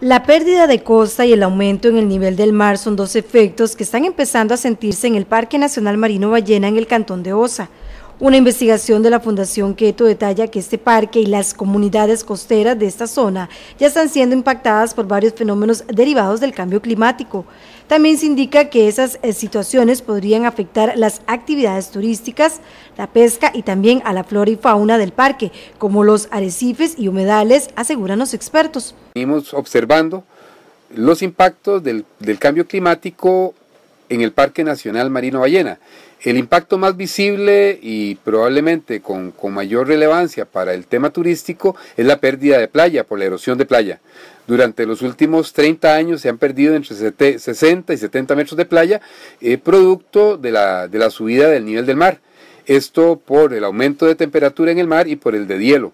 La pérdida de costa y el aumento en el nivel del mar son dos efectos que están empezando a sentirse en el Parque Nacional Marino Ballena en el Cantón de Osa. Una investigación de la Fundación Queto detalla que este parque y las comunidades costeras de esta zona ya están siendo impactadas por varios fenómenos derivados del cambio climático. También se indica que esas eh, situaciones podrían afectar las actividades turísticas, la pesca y también a la flora y fauna del parque, como los arrecifes y humedales, aseguran los expertos. seguimos observando los impactos del cambio climático en el Parque Nacional Marino Ballena. El impacto más visible y probablemente con, mayor relevancia para el tema turístico es la pérdida de playa por la erosión de playa. Durante los últimos 30 años se han perdido entre 60 y 70 metros de playa, eh, producto de la, de la subida del nivel del mar. Esto por el aumento de temperatura en el mar y por el de hielo.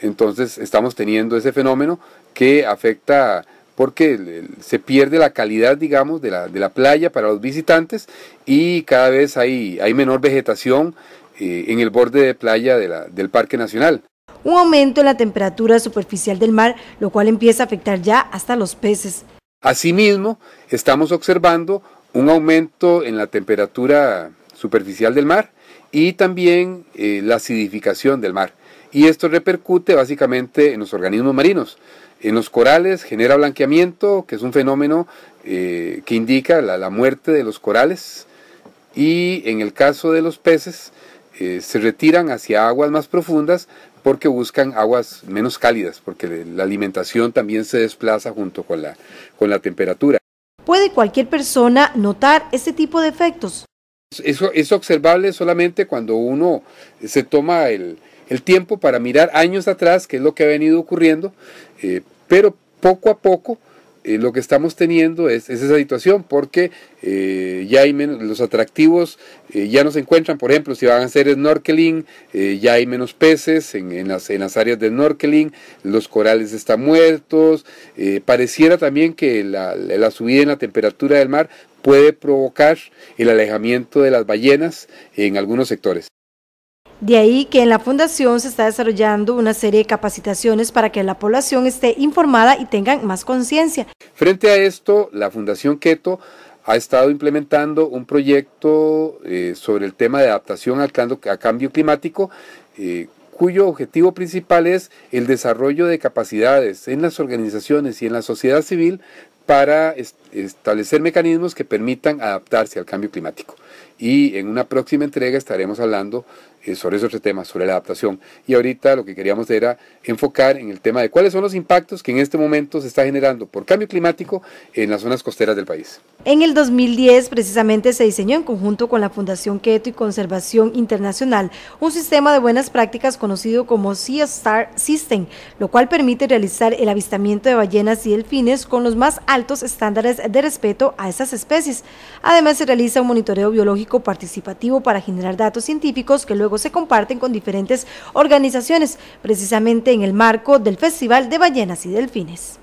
Entonces estamos teniendo ese fenómeno que afecta porque se pierde la calidad, digamos, de la, playa para los visitantes y cada vez hay, menor vegetación eh, en el borde de playa del Parque Nacional. Un aumento en la temperatura superficial del mar, lo cual empieza a afectar ya hasta los peces. Asimismo, estamos observando un aumento en la temperatura superficial del mar y también eh, la acidificación del mar. Y esto repercute básicamente en los organismos marinos. En los corales genera blanqueamiento, que es un fenómeno eh, que indica la, muerte de los corales. Y en el caso de los peces, eh, se retiran hacia aguas más profundas porque buscan aguas menos cálidas, porque la alimentación también se desplaza junto con la, con la temperatura. ¿Puede cualquier persona notar este tipo de efectos? Eso es observable solamente cuando uno se toma el, el tiempo para mirar años atrás que es lo que ha venido ocurriendo, eh, pero poco a poco eh, lo que estamos teniendo es, esa situación porque eh, ya hay menos, los atractivos ya no se encuentran, por ejemplo, si van a hacer snorkeling, ya hay menos peces en, las, áreas de snorkeling, los corales están muertos, pareciera también que la, la subida en la temperatura del mar puede provocar el alejamiento de las ballenas en algunos sectores. De ahí que en la fundación se está desarrollando una serie de capacitaciones para que la población esté informada y tengan más conciencia. Frente a esto, la Fundación Queto ha estado implementando un proyecto eh, sobre el tema de adaptación al cambio climático. Eh, cuyo objetivo principal es el desarrollo de capacidades en las organizaciones y en la sociedad civil para establecer mecanismos que permitan adaptarse al cambio climático y en una próxima entrega estaremos hablando eh, sobre esos temas, sobre la adaptación. Y ahorita lo que queríamos era enfocar en el tema de cuáles son los impactos que en este momento se está generando por cambio climático en las zonas costeras del país. En el 2010 precisamente se diseñó en conjunto con la Fundación Keto y Conservación Internacional un sistema de buenas prácticas conocido como Sea Star System, lo cual permite realizar el avistamiento de ballenas y delfines con los más altos estándares de respeto a esas especies. Además se realiza un monitoreo biológico participativo para generar datos científicos que luego se comparten con diferentes organizaciones, precisamente en el marco del Festival de Ballenas y Delfines.